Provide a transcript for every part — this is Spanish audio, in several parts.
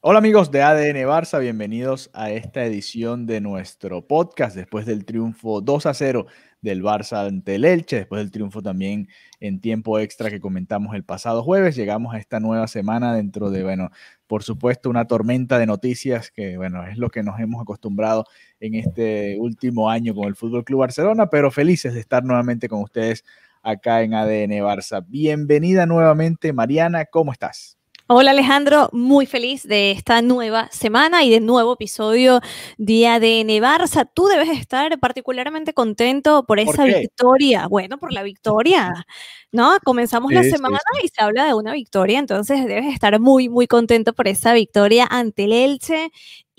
Hola amigos de ADN Barça, bienvenidos a esta edición de nuestro podcast después del triunfo 2 a 0 del Barça ante el Elche, después del triunfo también en tiempo extra que comentamos el pasado jueves, llegamos a esta nueva semana dentro de, bueno, por supuesto una tormenta de noticias que, bueno, es lo que nos hemos acostumbrado en este último año con el Fútbol Club Barcelona, pero felices de estar nuevamente con ustedes acá en ADN Barça. Bienvenida nuevamente Mariana, ¿cómo estás? Hola Alejandro, muy feliz de esta nueva semana y de nuevo episodio Día de Nevarsa. Tú debes estar particularmente contento por esa victoria. Bueno, por la victoria, ¿no? Comenzamos la semana y se habla de una victoria, entonces debes estar muy, muy contento por esa victoria ante el Elche.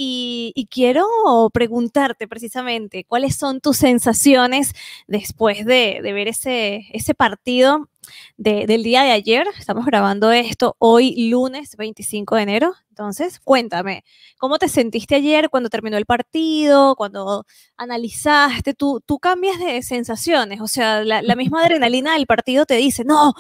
Y, quiero preguntarte precisamente cuáles son tus sensaciones después de, ver ese, ese partido del día de ayer. Estamos grabando esto hoy, lunes 25 de enero. Entonces, cuéntame, ¿cómo te sentiste ayer cuando terminó el partido? Cuando analizaste, tú, tú cambias de sensaciones. O sea, la, misma adrenalina del partido te dice, no,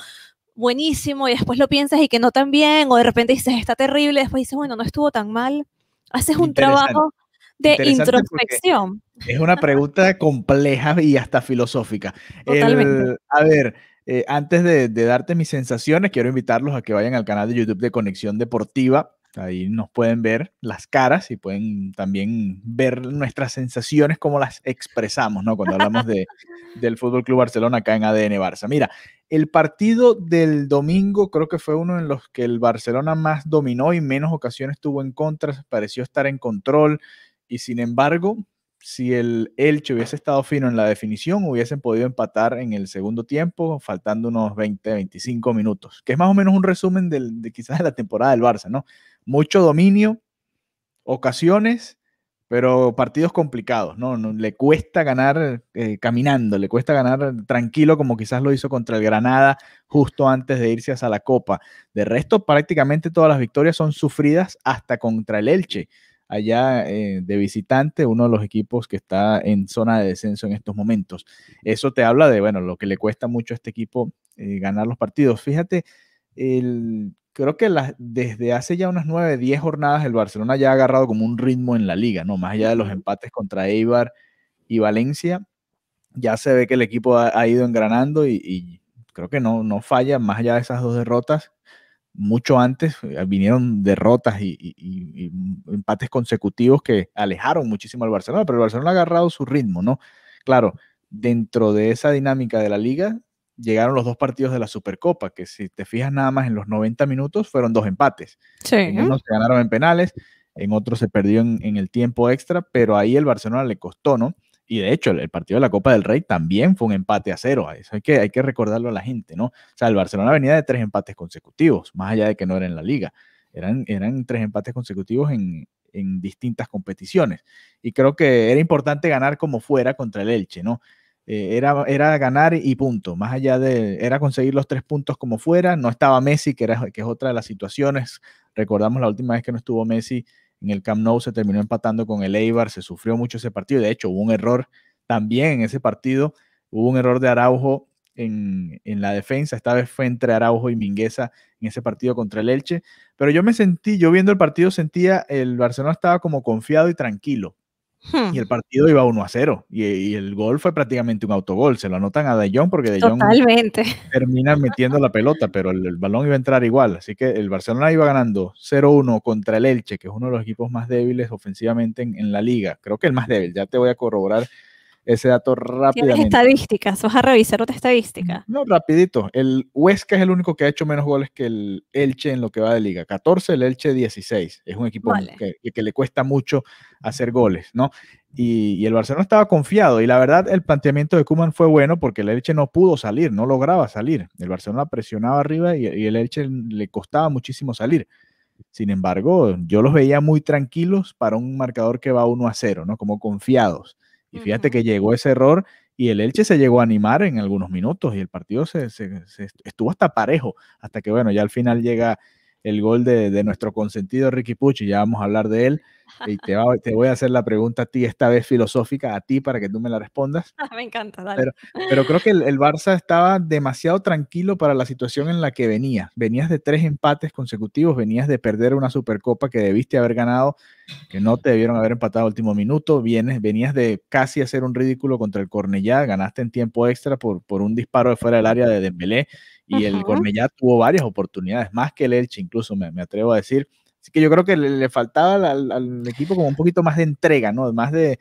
buenísimo y después lo piensas y que no tan bien, o de repente dices, está terrible, y después dices, bueno, no estuvo tan mal. Haces un trabajo de introspección. Es una pregunta compleja y hasta filosófica. a ver, eh, antes de, darte mis sensaciones, quiero invitarlos a que vayan al canal de YouTube de Conexión Deportiva. Ahí nos pueden ver las caras y pueden también ver nuestras sensaciones, cómo las expresamos, ¿no? Cuando hablamos de, del Fútbol Club Barcelona acá en ADN Barça. Mira, el partido del domingo creo que fue uno en los que el Barcelona más dominó y menos ocasiones tuvo en contra, pareció estar en control y sin embargo si el Elche hubiese estado fino en la definición, hubiesen podido empatar en el segundo tiempo, faltando unos 20, 25 minutos, que es más o menos un resumen de quizás de la temporada del Barça, ¿no? Mucho dominio, ocasiones, pero partidos complicados, ¿no? le cuesta ganar eh, caminando, le cuesta ganar tranquilo como quizás lo hizo contra el Granada justo antes de irse hacia la Copa. De resto, prácticamente todas las victorias son sufridas hasta contra el Elche allá eh, de visitante, uno de los equipos que está en zona de descenso en estos momentos. Eso te habla de, bueno, lo que le cuesta mucho a este equipo eh, ganar los partidos. Fíjate, creo que desde hace ya unas nueve 10 jornadas el Barcelona ya ha agarrado como un ritmo en la liga, ¿no? Más allá de los empates contra Eibar y Valencia, ya se ve que el equipo ha, ido engranando y, creo que no, no falla, más allá de esas dos derrotas, mucho antes eh, vinieron derrotas y, empates consecutivos que alejaron muchísimo al Barcelona, pero el Barcelona ha agarrado su ritmo, ¿no? Claro, dentro de esa dinámica de la liga llegaron los dos partidos de la Supercopa, que si te fijas nada más en los 90 minutos fueron dos empates. Sí. En uno se ganaron en penales, en otro se perdió en, en el tiempo extra, pero ahí el Barcelona le costó, ¿no? y de hecho, el partido de la Copa del Rey también fue un empate a cero. Eso hay que, hay que recordarlo a la gente, ¿no? O sea, el Barcelona venía de tres empates consecutivos, más allá de que no era en la liga. Eran, eran tres empates consecutivos en, distintas competiciones. Y creo que era importante ganar como fuera contra el Elche, ¿no? Eh, era, era ganar y punto. Más allá de, era conseguir los tres puntos como fuera. No estaba Messi, que, era, que es otra de las situaciones. Recordamos la última vez que no estuvo Messi en el Camp Nou se terminó empatando con el Eibar, se sufrió mucho ese partido, de hecho hubo un error también en ese partido, hubo un error de Araujo en, en, la defensa, esta vez fue entre Araujo y Mingueza en ese partido contra el Elche, pero yo me sentí, yo viendo el partido sentía, el Barcelona estaba como confiado y tranquilo, Hmm. Y el partido iba 1 a 0. Y, el gol fue prácticamente un autogol. Se lo anotan a De Jong porque De Jong termina metiendo la pelota, pero el, balón iba a entrar igual. Así que el Barcelona iba ganando 0-1 contra el Elche, que es uno de los equipos más débiles ofensivamente en, la liga. Creo que el más débil, ya te voy a corroborar ese dato rápido ¿Tienes estadísticas? ¿Vas a revisar otra estadística? Mm, no, rapidito. El Huesca es el único que ha hecho menos goles que el Elche en lo que va de liga. 14, el Elche 16. Es un equipo que, le cuesta mucho hacer goles, ¿no? Y, el Barcelona estaba confiado. Y la verdad, el planteamiento de Kuman fue bueno porque el Elche no pudo salir, no lograba salir. El Barcelona presionaba arriba y, y el Elche le costaba muchísimo salir. Sin embargo, yo los veía muy tranquilos para un marcador que va 1 a 0, ¿no? Como confiados. Y fíjate que llegó ese error y el Elche se llegó a animar en algunos minutos y el partido se, estuvo hasta parejo, hasta que bueno, ya al final llega el gol de, de nuestro consentido Ricky Pucci, ya vamos a hablar de él. Y te, voy a hacer la pregunta a ti, esta vez filosófica, a ti, para que tú me la respondas. me encanta, dale. Pero, creo que el, Barça estaba demasiado tranquilo para la situación en la que venía. Venías de tres empates consecutivos, venías de perder una Supercopa que debiste haber ganado, que no te debieron haber empatado al último minuto. Vienes, venías de casi hacer un ridículo contra el Cornellá, ganaste en tiempo extra por, por un disparo de fuera del área de Dembélé y el Cornellá tuvo varias oportunidades, más que el Elche incluso, me, me atrevo a decir. Así que yo creo que le, faltaba al, equipo como un poquito más de entrega, ¿no? Más de,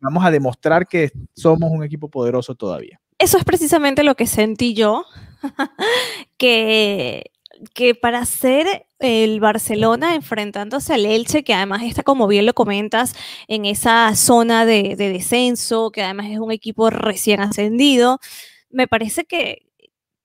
vamos a demostrar que somos un equipo poderoso todavía. Eso es precisamente lo que sentí yo, que, que para ser el Barcelona enfrentándose al Elche, que además está, como bien lo comentas, en esa zona de descenso, que además es un equipo recién ascendido, me parece que,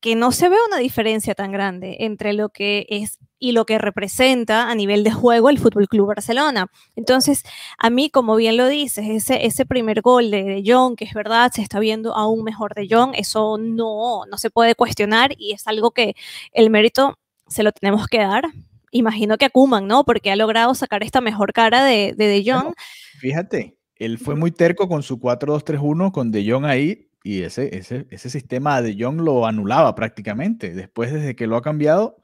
que no se ve una diferencia tan grande entre lo que es y lo que representa a nivel de juego el Fútbol Club Barcelona. Entonces, a mí, como bien lo dices, ese, ese primer gol de, de Jong, que es verdad, se está viendo aún mejor de John, eso no, no se puede cuestionar y es algo que el mérito se lo tenemos que dar. Imagino que a ¿no? Porque ha logrado sacar esta mejor cara de De, Jong. fíjate, él fue muy terco con su 4-2-3-1, con De Jong ahí, y ese, ese, sistema de John lo anulaba prácticamente. Después, desde que lo ha cambiado,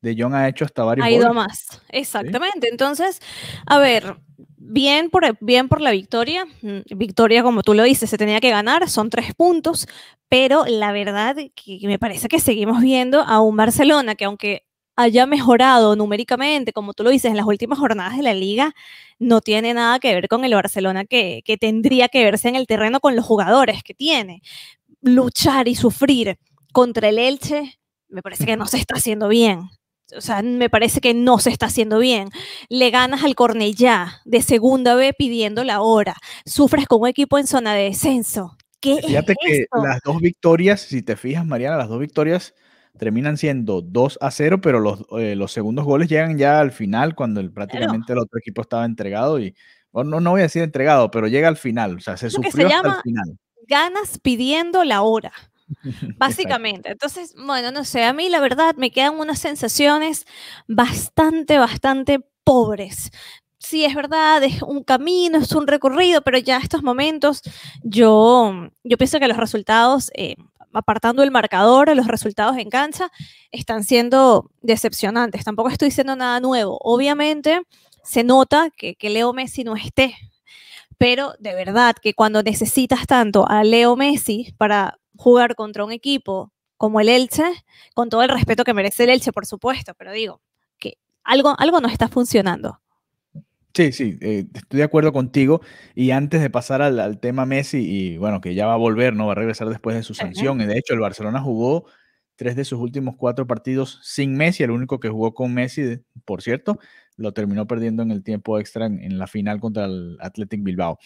de John ha hecho hasta varios. Ha ido más, exactamente. Entonces, a ver, bien por, e, bien por la victoria. Mm, victoria, como tú lo dices, se tenía que ganar, son tres puntos, pero la verdad que me parece que seguimos viendo a un Barcelona que aunque haya mejorado numéricamente, como tú lo dices, en las últimas jornadas de la liga, no tiene nada que ver con el Barcelona que, que tendría que verse en el terreno con los jugadores que tiene. Luchar y sufrir contra el Elche me parece que no se está haciendo bien. O sea, me parece que no se está haciendo bien. Le ganas al Cornellá de segunda vez pidiendo la hora. Sufres como equipo en zona de descenso. ¿Qué Fíjate que las dos victorias, si te fijas, Mariana, las dos victorias terminan siendo 2 a 0, pero los, eh, los segundos goles llegan ya al final, cuando el, prácticamente el otro equipo estaba entregado y, bueno, no, no voy a decir entregado, pero llega al final, o sea, se sufrió hasta el final. Ganas pidiendo la hora. Básicamente, entonces, bueno, no sé, a mí la verdad me quedan unas sensaciones bastante, bastante pobres sí es verdad, es un camino, es un recorrido, pero ya estos momentos yo, yo pienso que los resultados, eh, apartando el marcador, los resultados en cancha, están siendo decepcionantes. Tampoco estoy diciendo nada nuevo. Obviamente se nota que, Leo Messi no esté, pero de verdad que cuando necesitas tanto a Leo Messi para jugar contra un equipo como el Elche, con todo el respeto que merece el Elche, por supuesto, pero digo que algo, algo no está funcionando. Sí, sí, eh, estoy de acuerdo contigo. Y antes de pasar al, tema Messi, y bueno, que ya va a volver, ¿no? Va a regresar después de su sanción. Y de hecho, el Barcelona jugó tres de sus últimos cuatro partidos sin Messi. El único que jugó con Messi, por cierto, lo terminó perdiendo en el tiempo extra en, la final contra el Athletic Bilbao.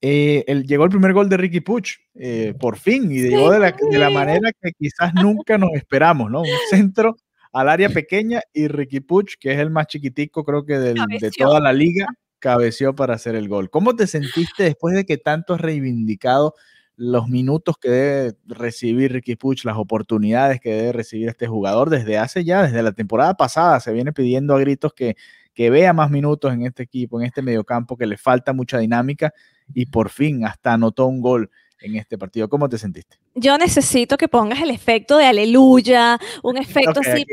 Eh, llegó el primer gol de Ricky Puch, eh, por fin, y llegó de la, de la manera que quizás nunca nos esperamos, ¿no? Un centro al área pequeña y Ricky Puch, que es el más chiquitico creo que de toda la liga, cabeció para hacer el gol. ¿Cómo te sentiste después de que tanto has reivindicado los minutos que debe recibir Ricky Puch, las oportunidades que debe recibir este jugador desde hace ya, desde la temporada pasada, se viene pidiendo a gritos que, que vea más minutos en este equipo, en este mediocampo, que le falta mucha dinámica y por fin hasta anotó un gol en este partido. ¿Cómo te sentiste? Yo necesito que pongas el efecto de aleluya, un efecto así.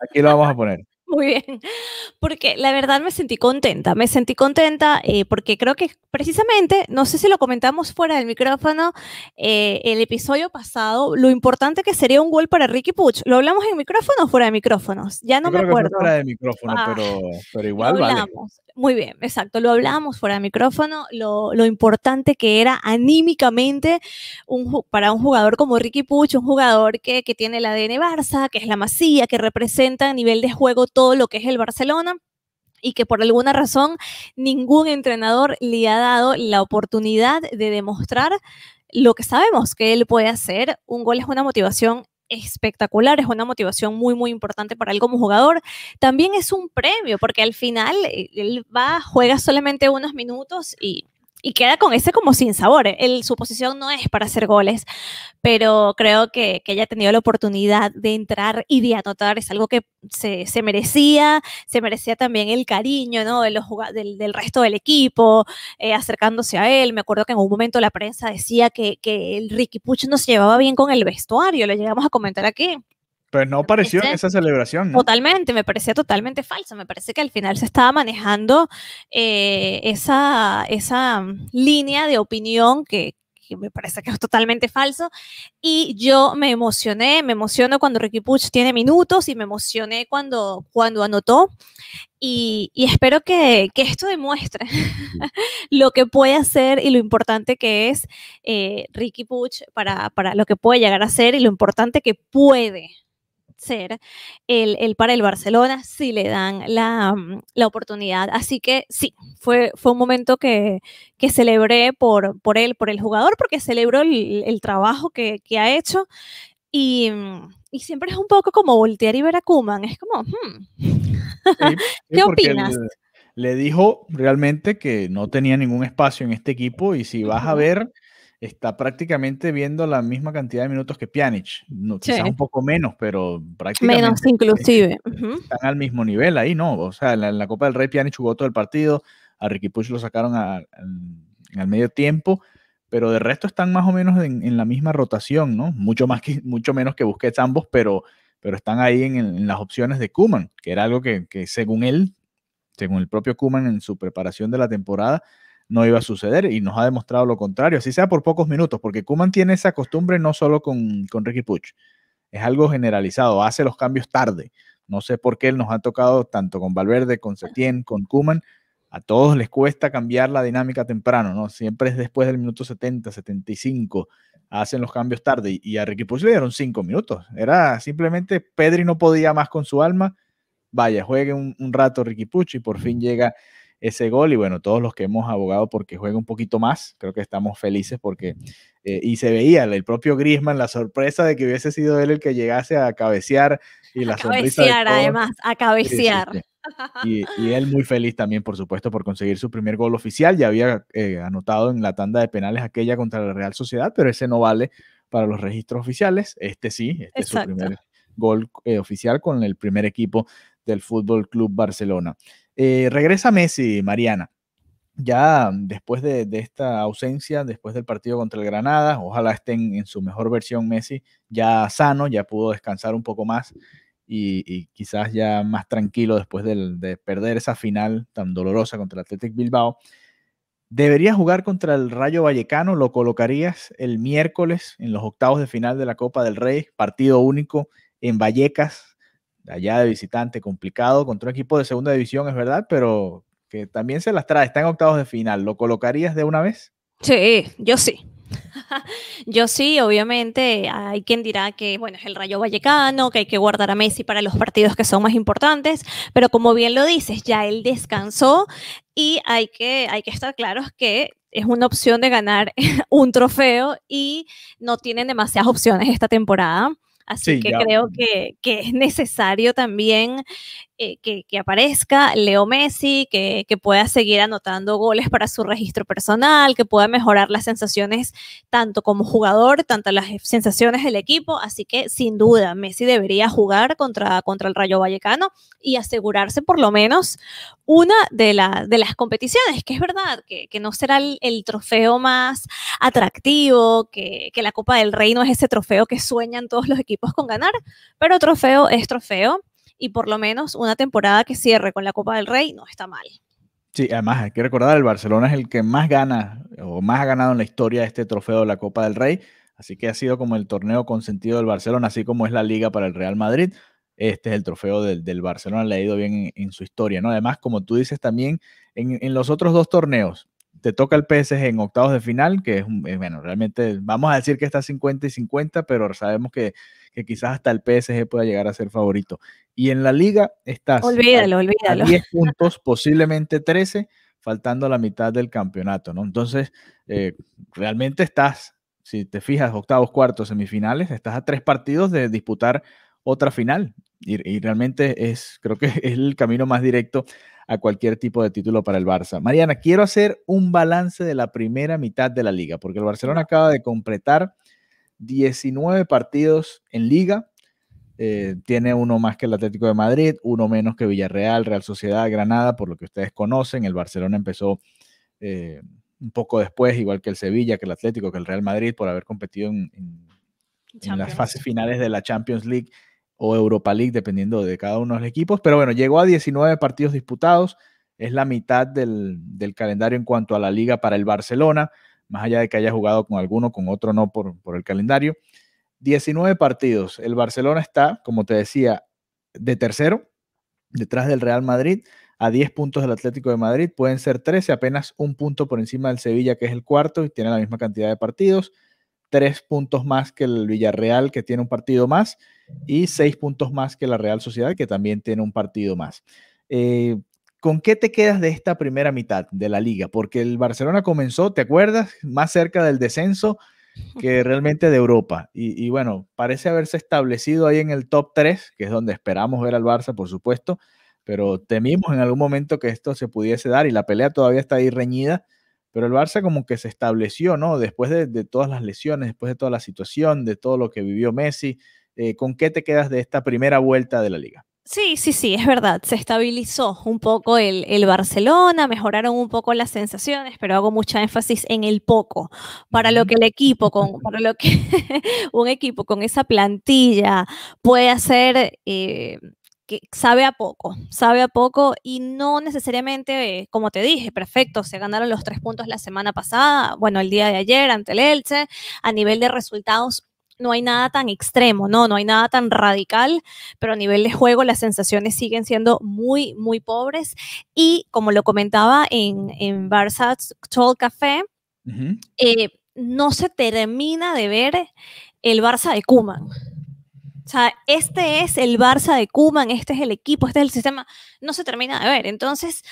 aquí lo vamos a poner. Muy bien, porque la verdad me sentí contenta, me sentí contenta eh, porque creo que precisamente, no sé si lo comentamos fuera del micrófono, eh, el episodio pasado, lo importante que sería un gol para Ricky Puch. ¿Lo hablamos en micrófono o fuera de micrófonos? Ya no me acuerdo. fuera de micrófono, ah, pero, pero, igual Vale. Muy bien, exacto, lo hablamos fuera de micrófono, lo, lo importante que era anímicamente un, para un jugador como Ricky Puch, un jugador que, que tiene el ADN Barça, que es la masía, que representa a nivel de juego todo lo que es el Barcelona y que por alguna razón ningún entrenador le ha dado la oportunidad de demostrar lo que sabemos que él puede hacer. Un gol es una motivación espectacular, es una motivación muy, muy importante para él como jugador. También es un premio, porque al final eh, él va, juega solamente unos minutos y y queda con ese como sin sabor. ¿eh? El, su posición no es para hacer goles, pero creo que, que haya tenido la oportunidad de entrar y de anotar es algo que se, se merecía, se merecía también el cariño ¿no? de los, del, resto del equipo, eh, acercándose a él. Me acuerdo que en un momento la prensa decía que, que el Ricky Puch no se llevaba bien con el vestuario, lo llegamos a comentar aquí. Pues no apareció en esa celebración. Totalmente, me parecía totalmente falso. Me parece que al final se estaba manejando eh, esa, esa mm, línea de opinión que, me parece que es totalmente falso. Y yo me emocioné, me emociono cuando Ricky Puch tiene minutos y me emocioné cuando, cuando anotó. Y, espero que, que, esto demuestre lo que puede hacer y lo importante que es eh, Ricky Puch para, para lo que puede llegar a ser y lo importante que puede ser el, para el Barcelona si le dan la, mm, la, oportunidad. Así que sí, fue, fue un momento que, que celebré por, por él, por el jugador, porque celebró el, trabajo que, que, ha hecho. Y, mm, y, siempre es un poco como voltear y ver a Kuman. Es como, hmm, ¿qué opinas? le dijo realmente que no tenía ningún espacio en este equipo y si vas a ver está prácticamente viendo la misma cantidad de minutos que Pjanic. No, Quizás un poco menos, pero prácticamente. Menos inclusive. Están al mismo nivel ahí, ¿no? O sea, en la, Copa del Rey Pjanic jugó todo el partido, a Ricky Push lo sacaron al medio tiempo, pero de resto están más o menos en, la misma rotación, ¿no? Mucho, más que, mucho menos que Busquets ambos, pero, pero están ahí en, las opciones de Kuman, que era algo que, que según él, según el propio Kuman en su preparación de la temporada, no iba a suceder y nos ha demostrado lo contrario, así sea por pocos minutos, porque Kuman tiene esa costumbre no solo con, con Ricky Puch, es algo generalizado, hace los cambios tarde. No sé por qué él nos ha tocado tanto con Valverde, con Setién, con Kuman. A todos les cuesta cambiar la dinámica temprano, ¿no? Siempre es después del minuto 70, 75, hacen los cambios tarde. Y a Ricky Puch le dieron cinco minutos. Era simplemente Pedri no podía más con su alma. Vaya, juegue un, un rato Ricky Puch y por fin llega ese gol y bueno, todos los que hemos abogado porque juegue un poquito más, creo que estamos felices porque, eh, y se veía el propio Griezmann, la sorpresa de que hubiese sido él el que llegase a cabecear y la sonrisa además, a cabecear. Y, él muy feliz también, por supuesto, por conseguir su primer gol oficial. Ya había eh, anotado en la tanda de penales aquella contra la Real Sociedad, pero ese no vale para los registros oficiales. Este sí, este es su primer gol eh, oficial con el primer equipo del Fútbol Club Barcelona. Eh, regresa Messi, Mariana. Ya después de, esta ausencia, después del partido contra el Granada, ojalá estén en su mejor versión Messi, ya sano, ya pudo descansar un poco más y, quizás ya más tranquilo después de perder esa final tan dolorosa contra el Athletic Bilbao. Debería jugar contra el Rayo Vallecano, lo colocarías el miércoles en los octavos de final de la Copa del Rey, partido único en Vallecas, allá de visitante, complicado contra un equipo de segunda división, es verdad, pero que también se las trae, está en octavos de final. ¿Lo colocarías de una vez? Sí, yo sí. Yo sí, obviamente, hay quien dirá que, bueno, es el Rayo Vallecano, que hay que guardar a Messi para los partidos que son más importantes, pero como bien lo dices, ya él descansó y hay que, hay que estar claros que es una opción de ganar un trofeo y no tienen demasiadas opciones esta temporada. Así que creo que, que, es necesario también eh, que, aparezca Leo Messi, que, que, pueda seguir anotando goles para su registro personal, que pueda mejorar las sensaciones tanto como jugador, tanto las sensaciones del equipo. Así que sin duda, Messi debería jugar contra, contra el Rayo Vallecano y asegurarse por lo menos una de, la, de las competiciones, que es verdad que, no será el, trofeo más atractivo, que, la Copa del Reino es ese trofeo que sueñan todos los equipos con ganar, pero trofeo es trofeo y por lo menos una temporada que cierre con la Copa del Rey no está mal. Sí, además hay que recordar, el Barcelona es el que más gana o más ha ganado en la historia este trofeo de la Copa del Rey, así que ha sido como el torneo consentido del Barcelona, así como es la liga para el Real Madrid. Este es el trofeo del, Barcelona, le ha ido bien en, su historia, ¿no? Además, como tú dices también, en, los otros dos torneos, te toca el PSG en octavos de final, que es, eh, bueno, realmente vamos a decir que está 50 y 50, pero sabemos que que quizás hasta el PSG pueda llegar a ser favorito. Y en la liga estás olvídalo, a, olvídalo. 10 puntos, posiblemente 13, faltando la mitad del campeonato, ¿no? Entonces, eh, realmente estás, si te fijas, octavos, cuartos, semifinales, estás a tres partidos de disputar otra final. Y, y, realmente es, creo que es el camino más directo a cualquier tipo de título para el Barça. Mariana, quiero hacer un balance de la primera mitad de la liga, porque el Barcelona acaba de completar 19 partidos en liga. Eh, tiene uno más que el Atlético de Madrid, uno menos que Villarreal, Real Sociedad, Granada, por lo que ustedes conocen. El Barcelona empezó eh, un poco después, igual que el Sevilla, que el Atlético, que el Real Madrid, por haber competido en, las fases finales de la Champions League o Europa League, dependiendo de cada uno de los equipos. Pero bueno, llegó a 19 partidos disputados, es la mitad del, del calendario en cuanto a la liga para el Barcelona más allá de que haya jugado con alguno, con otro no por, el calendario. 19 partidos. El Barcelona está, como te decía, de tercero, detrás del Real Madrid, a 10 puntos del Atlético de Madrid. Pueden ser 13, apenas un punto por encima del Sevilla, que es el cuarto, y tiene la misma cantidad de partidos. Tres puntos más que el Villarreal, que tiene un partido más, y seis puntos más que la Real Sociedad, que también tiene un partido más. Eh, ¿Con qué te quedas de esta primera mitad de la liga? Porque el Barcelona comenzó, ¿te acuerdas? Más cerca del descenso que realmente de Europa. Y, bueno, parece haberse establecido ahí en el top 3, que es donde esperamos ver al Barça, por supuesto, pero temimos en algún momento que esto se pudiese dar y la pelea todavía está ahí reñida, pero el Barça como que se estableció, ¿no? Después de, todas las lesiones, después de toda la situación, de todo lo que vivió Messi, eh, ¿con qué te quedas de esta primera vuelta de la liga? Sí, sí, sí, es verdad. Se estabilizó un poco el, el, Barcelona, mejoraron un poco las sensaciones, pero hago mucha énfasis en el poco. Para lo que el equipo, con, para lo que un equipo con esa plantilla puede hacer. Eh, que sabe a poco, sabe a poco y no necesariamente, eh, como te dije, perfecto, se ganaron los tres puntos la semana pasada, bueno, el día de ayer ante el Elche, a nivel de resultados no hay nada tan extremo, no, no hay nada tan radical, pero a nivel de juego las sensaciones siguen siendo muy, muy pobres. Y como lo comentaba en, Barça Tall Café, eh, no se termina de ver el Barça de Kuman. O sea, este es el Barça de Kuman, este es el equipo, este es el sistema, no se termina de ver. Entonces,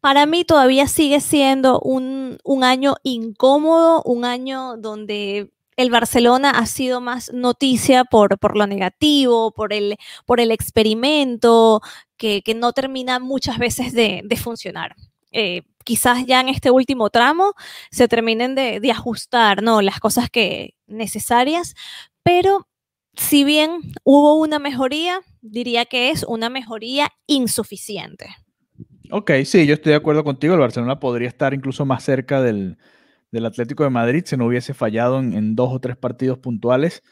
para mí todavía sigue siendo un, un año incómodo, un año donde el Barcelona ha sido más noticia por, por lo negativo, por el, por el experimento, que, no termina muchas veces de, funcionar. Eh, quizás ya en este último tramo se terminen de, ajustar ¿no? las cosas que necesarias, pero si bien hubo una mejoría, diría que es una mejoría insuficiente. Ok, sí, yo estoy de acuerdo contigo. El Barcelona podría estar incluso más cerca del, del Atlético de Madrid se nos hubiese fallado en, dos o tres partidos puntuales.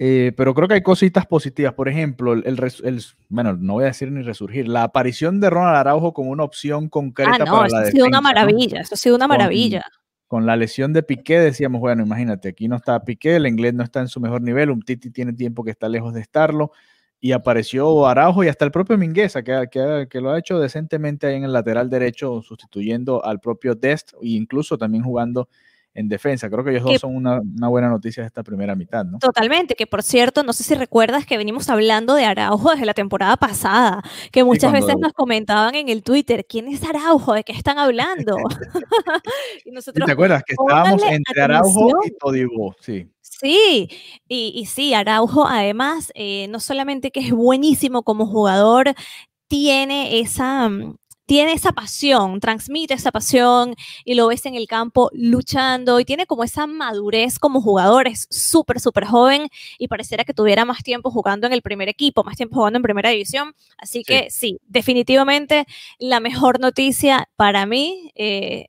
Eh, pero creo que hay cositas positivas. Por ejemplo, el, el, bueno, no voy a decir ni resurgir, la aparición de Ronald Araujo como una opción concreta ah, para la defensa. ha sido una maravilla, eso ha sido una maravilla. Con, la lesión de Piqué decíamos, bueno, imagínate, aquí no está Piqué, el inglés no está en su mejor nivel, un titi tiene tiempo que está lejos de estarlo y apareció Araujo y hasta el propio Mingueza, que, que, lo ha hecho decentemente ahí en el lateral derecho, sustituyendo al propio Dest e incluso también jugando en defensa. Creo que ellos dos son una, buena noticia de esta primera mitad, ¿no? Totalmente, que por cierto, no sé si recuerdas que venimos hablando de Araujo desde la temporada pasada, que muchas veces nos comentaban en el Twitter, ¿quién es Araujo? ¿De qué están hablando? ¿Te acuerdas que estábamos entre Araujo y Todibó? Sí. Sí, y, sí, Araujo además, eh, no solamente que es buenísimo como jugador, tiene esa, mm, tiene esa pasión, transmite esa pasión y lo ves en el campo luchando y tiene como esa madurez como jugador, es súper, súper joven y pareciera que tuviera más tiempo jugando en el primer equipo, más tiempo jugando en primera división. Así que sí, definitivamente la mejor noticia para mí eh,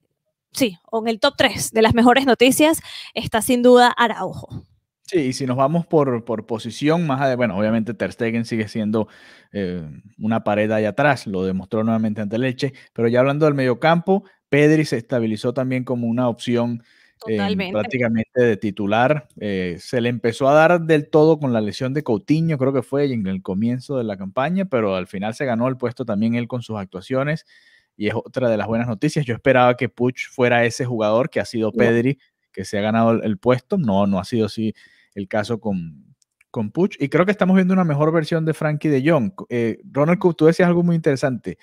sí, o en el top 3 de las mejores noticias está sin duda Araujo. Sí, y si nos vamos por, por posición, más de, bueno, obviamente Ter Stegen sigue siendo eh, una pared allá atrás, lo demostró nuevamente ante Leche, pero ya hablando del mediocampo, Pedri se estabilizó también como una opción eh, prácticamente de titular. Eh, se le empezó a dar del todo con la lesión de Coutinho, creo que fue en el comienzo de la campaña, pero al final se ganó el puesto también él con sus actuaciones y es otra de las buenas noticias. Yo esperaba que Puch fuera ese jugador que ha sido Pedri, que se ha ganado el puesto. No, no ha sido así el caso con, con Puch. Y creo que estamos viendo una mejor versión de Frankie de Jong. Eh, Ronald tú decías algo muy interesante.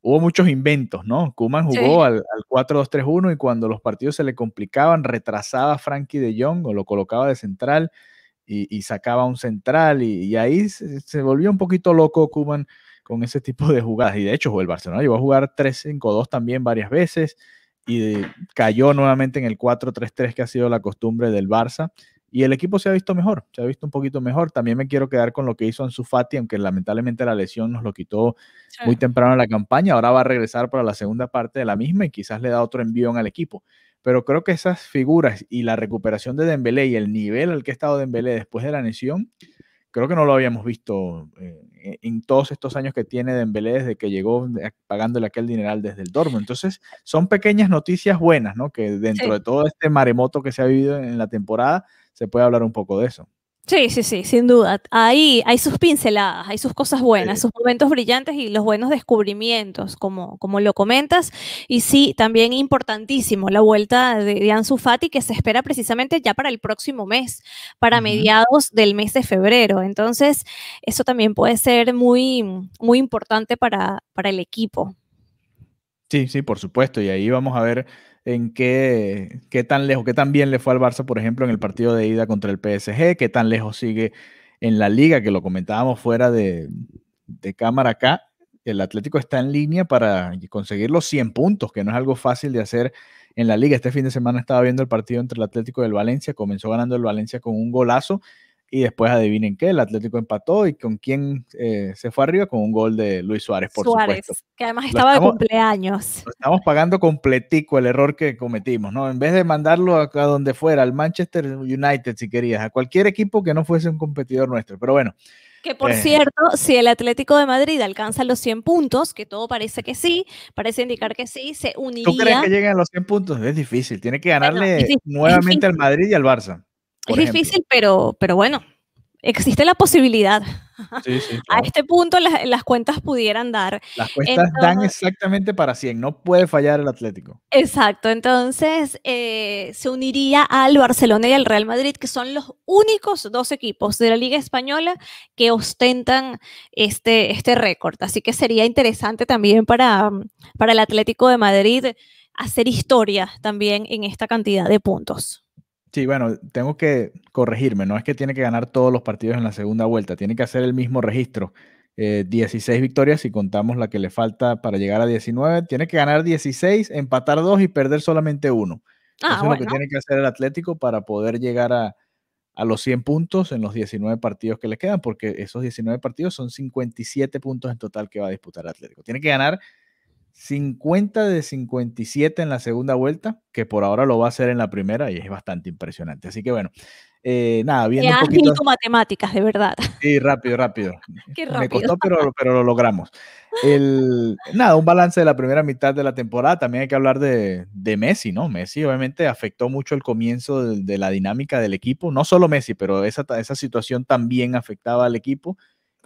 Hubo muchos inventos, ¿no? Kuman jugó al, al 4-2-3-1 y cuando los partidos se le complicaban, retrasaba a Frankie de Jong o lo colocaba de central y, sacaba un central y, ahí se, volvió un poquito loco Cuban con ese tipo de jugadas. Y de hecho, el Barcelona llegó a jugar 3-5-2 también varias veces y cayó nuevamente en el 4-3-3 que ha sido la costumbre del Barça. Y el equipo se ha visto mejor, se ha visto un poquito mejor. También me quiero quedar con lo que hizo Ansu Fati, aunque lamentablemente la lesión nos lo quitó muy temprano en la campaña. Ahora va a regresar para la segunda parte de la misma y quizás le da otro envión al equipo pero creo que esas figuras y la recuperación de Dembélé y el nivel al que ha estado Dembélé después de la lesión, creo que no lo habíamos visto eh, en todos estos años que tiene Dembélé desde que llegó pagándole aquel dineral desde el dormo. Entonces, son pequeñas noticias buenas, ¿no? Que dentro de todo este maremoto que se ha vivido en la temporada, se puede hablar un poco de eso. Sí, sí, sí, sin duda. Ahí hay sus pinceladas, hay sus cosas buenas, sus momentos brillantes y los buenos descubrimientos, como, como lo comentas. Y sí, también importantísimo la vuelta de, de Ansu Fati, que se espera precisamente ya para el próximo mes, para mediados del mes de febrero. Entonces, eso también puede ser muy, muy importante para, para el equipo. Sí, sí, por supuesto. Y ahí vamos a ver en qué, qué tan lejos, qué tan bien le fue al Barça, por ejemplo, en el partido de ida contra el PSG, qué tan lejos sigue en la liga, que lo comentábamos fuera de, de cámara acá. El Atlético está en línea para conseguir los 100 puntos, que no es algo fácil de hacer en la liga. Este fin de semana estaba viendo el partido entre el Atlético y el Valencia, comenzó ganando el Valencia con un golazo y después adivinen qué, el Atlético empató y con quién eh, se fue arriba, con un gol de Luis Suárez, por Suárez, que además estaba de cumpleaños. estamos pagando completico el error que cometimos, ¿no? En vez de mandarlo a, donde fuera, al Manchester United si querías, a cualquier equipo que no fuese un competidor nuestro, pero bueno. Que por eh, cierto, si el Atlético de Madrid alcanza los 100 puntos, que todo parece que sí, parece indicar que sí, se uniría. ¿Tú crees que lleguen a los 100 puntos? Es difícil, tiene que ganarle nuevamente al Madrid y al Barça. Es difícil, pero, pero bueno, existe la posibilidad. A este punto las, cuentas pudieran dar. Las cuentas dan exactamente para 100, no puede fallar el Atlético. Exacto, entonces eh, se uniría al Barcelona y al Real Madrid, que son los únicos dos equipos de la Liga Española que ostentan este, este récord. Así que sería interesante también para, para el Atlético de Madrid hacer historia también en esta cantidad de puntos. Sí, bueno, tengo que corregirme, no es que tiene que ganar todos los partidos en la segunda vuelta, tiene que hacer el mismo registro. 16 eh, victorias, si contamos la que le falta para llegar a 19, tiene que ganar 16, empatar 2 y perder solamente uno. Ah, Eso es lo que tiene que hacer el Atlético para poder llegar a, a los 100 puntos en los 19 partidos que le quedan, porque esos 19 partidos son 57 puntos en total que va a disputar el Atlético. Tiene que ganar 50 de 57 en la segunda vuelta, que por ahora lo va a hacer en la primera y es bastante impresionante. Así que bueno, eh, nada, viendo un poquito... matemáticas, de verdad. Sí, rápido, rápido. Qué rápido. Me costó, pero, pero lo logramos. El, nada, un balance de la primera mitad de la temporada. También hay que hablar de, Messi, ¿no? Messi obviamente afectó mucho el comienzo de, la dinámica del equipo. No solo Messi, pero esa, esa situación también afectaba al equipo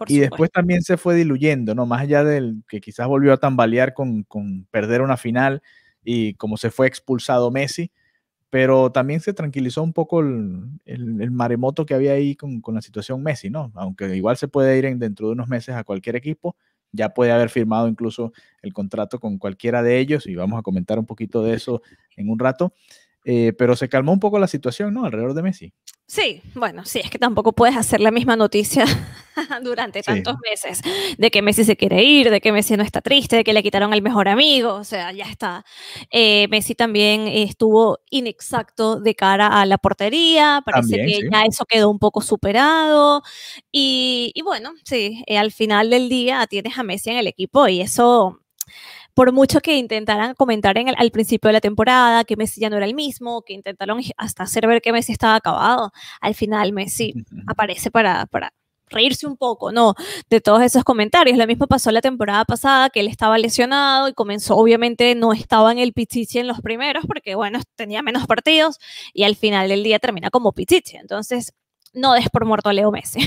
y después también se fue diluyendo, ¿no? Más allá del que quizás volvió a tambalear con, con perder una final y como se fue expulsado Messi, pero también se tranquilizó un poco el, maremoto que había ahí con, la situación Messi, ¿no? Aunque igual se puede ir en, dentro de unos meses a cualquier equipo, ya puede haber firmado incluso el contrato con cualquiera de ellos y vamos a comentar un poquito de eso en un rato. Eh, pero se calmó un poco la situación, ¿no? Alrededor de Messi. Sí, bueno, sí, es que tampoco puedes hacer la misma noticia durante tantos meses de que Messi se quiere ir, de que Messi no está triste, de que le quitaron al mejor amigo, o sea, ya está. Eh, Messi también estuvo inexacto de cara a la portería, parece que ya eso quedó un poco superado y, bueno, sí, eh, al final del día tienes a Messi en el equipo y eso por mucho que intentaran comentar en al principio de la temporada que Messi ya no era el mismo, que intentaron hasta hacer ver que Messi estaba acabado, al final Messi aparece para, para reírse un poco, ¿no? De todos esos comentarios. Lo mismo pasó la temporada pasada, que él estaba lesionado y comenzó, obviamente, no estaba en el pichichi en los primeros, porque, bueno, tenía menos partidos y al final del día termina como pichichi. Entonces, no des por muerto a Leo Messi.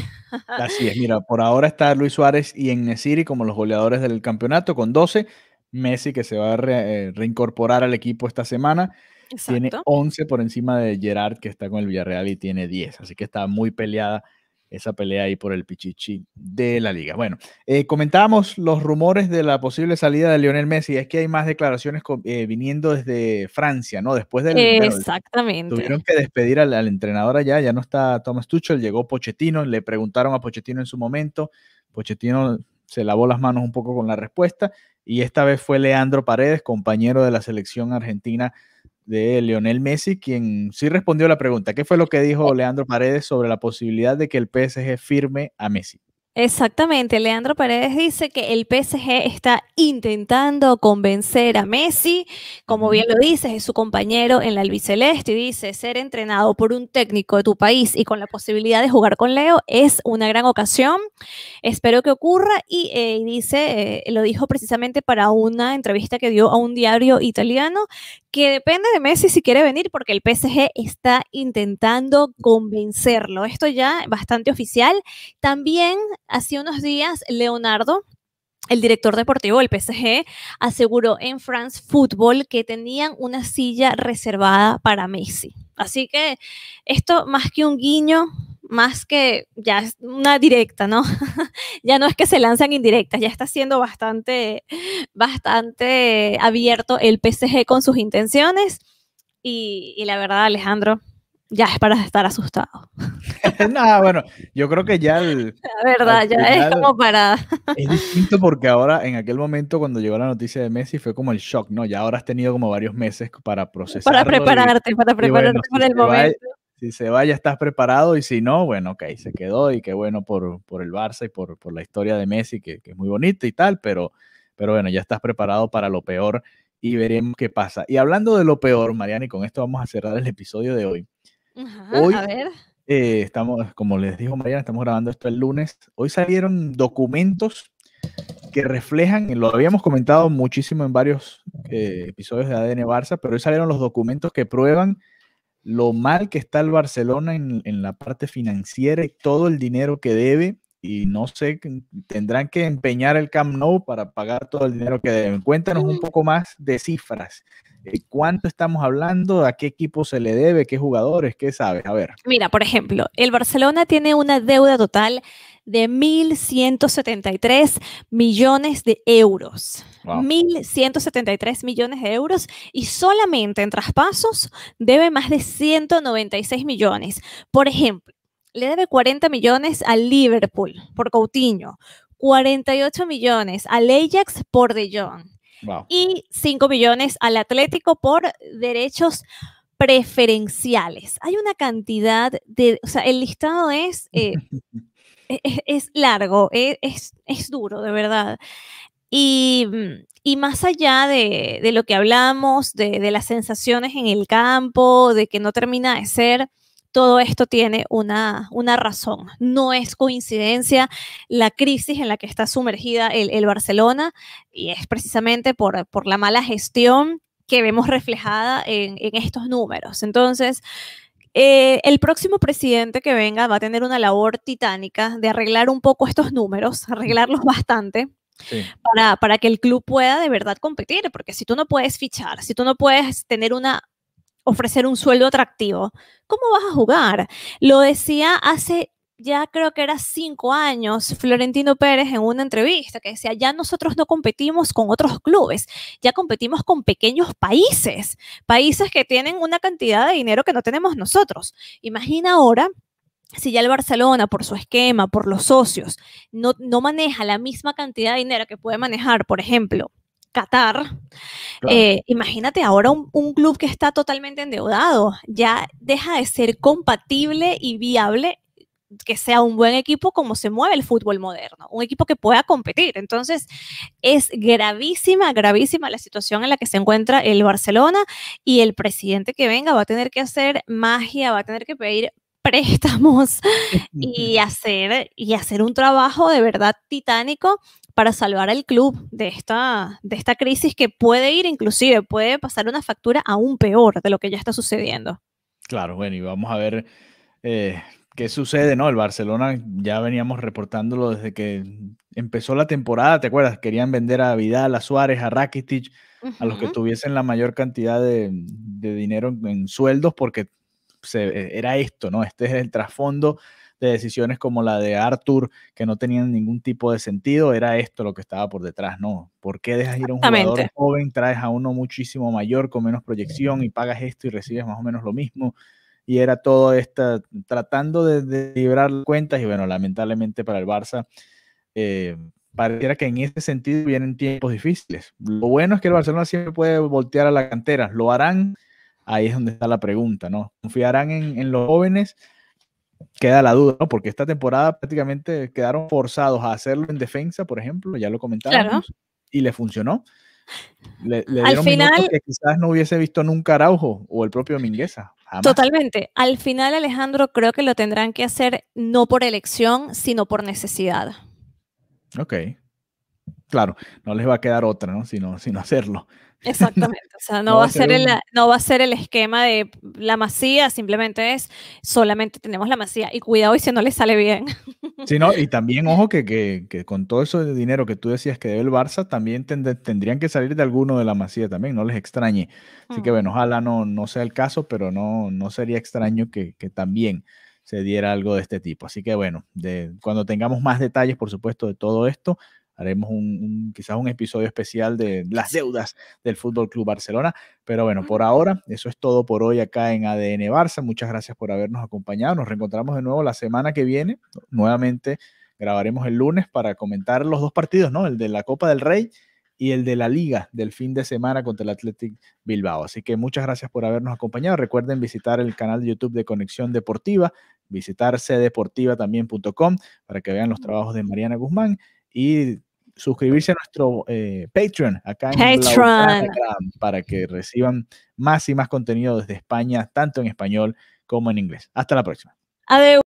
Así es, mira, por ahora está Luis Suárez y en como los goleadores del campeonato con 12 Messi, que se va a eh, reincorporar al equipo esta semana. Tiene 11 por encima de Gerard, que está con el Villarreal y tiene 10. Así que está muy peleada esa pelea ahí por el Pichichi de la liga. Bueno, eh, comentábamos los rumores de la posible salida de Lionel Messi. Es que hay más declaraciones eh, viniendo desde Francia, ¿no? Después del... Exactamente. tuvieron que despedir al, entrenador allá, ya no está Thomas Tuchel, llegó Pochettino, le preguntaron a Pochettino en su momento. Pochettino se lavó las manos un poco con la respuesta y esta vez fue Leandro Paredes, compañero de la selección argentina de Lionel Messi, quien sí respondió la pregunta. ¿Qué fue lo que dijo oh. Leandro Paredes sobre la posibilidad de que el PSG firme a Messi? Exactamente, Leandro Paredes dice que el PSG está intentando convencer a Messi, como bien lo dices, es su compañero en la albiceleste y dice, ser entrenado por un técnico de tu país y con la posibilidad de jugar con Leo es una gran ocasión, espero que ocurra y eh, dice, eh, lo dijo precisamente para una entrevista que dio a un diario italiano, que depende de Messi si quiere venir porque el PSG está intentando convencerlo, esto ya bastante oficial, también Hace unos días, Leonardo, el director deportivo del PSG aseguró en France Football que tenían una silla reservada para Messi. Así que esto más que un guiño, más que ya es una directa, ¿no? ya no es que se lanzan indirectas, ya está siendo bastante, bastante abierto el PSG con sus intenciones. Y, y la verdad, Alejandro, ya es para estar asustado. Nada, bueno, yo creo que ya... la verdad, ya es como para... es distinto porque ahora, en aquel momento, cuando llegó la noticia de Messi, fue como el shock, ¿no? Ya ahora has tenido como varios meses para procesar. Para prepararte, para prepararte para el momento. si se va, ya estás preparado y si no, bueno, ok, se quedó y qué bueno por, por el Barça y por, por la historia de Messi, que, es muy bonita y tal, pero, pero bueno, ya estás preparado para lo peor y veremos qué pasa. Y hablando de lo peor, Mariana, y con esto vamos a cerrar el episodio de hoy. Hoy, eh, estamos, como les dijo Mariana, estamos grabando esto el lunes. Hoy salieron documentos que reflejan, lo habíamos comentado muchísimo en varios eh, episodios de ADN Barça, pero hoy salieron los documentos que prueban lo mal que está el Barcelona en, en, la parte financiera y todo el dinero que debe. Y no sé, tendrán que empeñar el Camp Nou para pagar todo el dinero que deben. Cuéntanos un mm. poco más de cifras eh, ¿Cuánto estamos hablando? ¿A qué equipo se le debe? ¿Qué jugadores? ¿Qué sabes? A ver. Mira, por ejemplo, el Barcelona tiene una deuda total de 1.173 millones de euros. 1.173 millones de euros y solamente en traspasos debe más de 196 millones. Por ejemplo, le debe 40 millones al Liverpool por Coutinho, 48 millones al Ajax por De Jong. Y 5 millones al Atlético por derechos preferenciales. Hay una cantidad de, o sea, el listado es, eh, e-, e-, es, largo, e-, es, duro, de verdad. Y, más allá de, lo que hablamos, de, las sensaciones en el campo, de que no termina de ser todo esto tiene una, una razón. No es coincidencia la crisis en la que está sumergida el, Barcelona y es precisamente por, la mala gestión que vemos reflejada en, estos números. Entonces, eh, el próximo presidente que venga va a tener una labor titánica de arreglar un poco estos números, arreglarlos bastante. Para, para que el club pueda de verdad competir, porque si tú no puedes fichar, si tú no puedes tener una ofrecer un sueldo atractivo. ¿Cómo vas a jugar? Lo decía hace ya creo que era cinco años, Florentino Pérez en una entrevista que decía, ya nosotros no competimos con otros clubes, ya competimos con pequeños países, países que tienen una cantidad de dinero que no tenemos nosotros. Imagina ahora si ya el Barcelona, por su esquema, por los socios, no, no maneja la misma cantidad de dinero que puede manejar, por ejemplo, Qatar. Eh, imagínate ahora un, club que está totalmente endeudado, ya deja de ser compatible y viable que sea un buen equipo como se mueve el fútbol moderno, un equipo que pueda competir. Entonces, es gravísima, gravísima la situación en la que se encuentra el Barcelona y el presidente que venga va a tener que hacer magia, va a tener que pedir préstamos y hacer, y hacer un trabajo de verdad titánico para salvar al club de esta, de esta crisis que puede ir inclusive, puede pasar una factura aún peor de lo que ya está sucediendo. Claro, bueno, y vamos a ver eh, qué sucede, ¿no? El Barcelona ya veníamos reportándolo desde que empezó la temporada, ¿te acuerdas? Querían vender a Vidal, a Suárez, a Rakitic, a los que tuviesen la mayor cantidad de, dinero en, sueldos porque eh, era esto, ¿no? Este es el trasfondo de decisiones como la de Arthur, que no tenían ningún tipo de sentido, era esto lo que estaba por detrás, ¿no? ¿Por qué dejas ir a un jugador joven, traes a uno muchísimo mayor, con menos proyección y pagas esto y recibes más o menos lo mismo? Y era todo esto tratando de, librar cuentas y bueno, lamentablemente para el Barça. Eh, pareciera que en ese sentido vienen tiempos difíciles. Lo bueno es que el Barcelona siempre puede voltear a la cantera. ¿Lo harán? Ahí es donde está la pregunta, ¿no? ¿Confiarán en, en los jóvenes? queda la duda, ¿no? Porque esta temporada prácticamente quedaron forzados a hacerlo en defensa, por ejemplo, ya lo comentábamos, y le funcionó. Le, dieron Al final, que quizás no hubiese visto nunca Araujo o el propio Mingueza. Totalmente. Al final, Alejandro, creo que lo tendrán que hacer no por elección, sino por necesidad. Ok. Claro, no les va a quedar otra, ¿no? Sino, sino hacerlo. Exactamente, o sea, no, va, a ser el, no va a ser el esquema de la masía, simplemente es solamente tenemos la masía y cuidado y si no le sale bien. Sí, y también ojo que, con todo eso de dinero que tú decías que debe el Barça, también tendrían que salir de alguno de la masía también, no les extrañe. Así que mm. bueno, ojalá no, no sea el caso, pero no, no sería extraño que, también se diera algo de este tipo. Así que bueno, de, cuando tengamos más detalles, por supuesto, de todo esto, haremos un, quizás un episodio especial de las deudas del Fútbol Club Barcelona. Pero bueno, por ahora, eso es todo por hoy acá en ADN Barça. Muchas gracias por habernos acompañado. Nos reencontramos de nuevo la semana que viene. Nuevamente grabaremos el lunes para comentar los dos partidos, ¿no? El de la Copa del Rey y el de la Liga del fin de semana contra el Athletic Bilbao. Así que muchas gracias por habernos acompañado. Recuerden visitar el canal de YouTube de Conexión Deportiva, visitar cdeportiva también.com para que vean los trabajos de Mariana Guzmán y suscribirse a nuestro eh, Patreon acá en Patreon. para que reciban más y más contenido desde España, tanto en español como en inglés. Hasta la próxima. Adiós.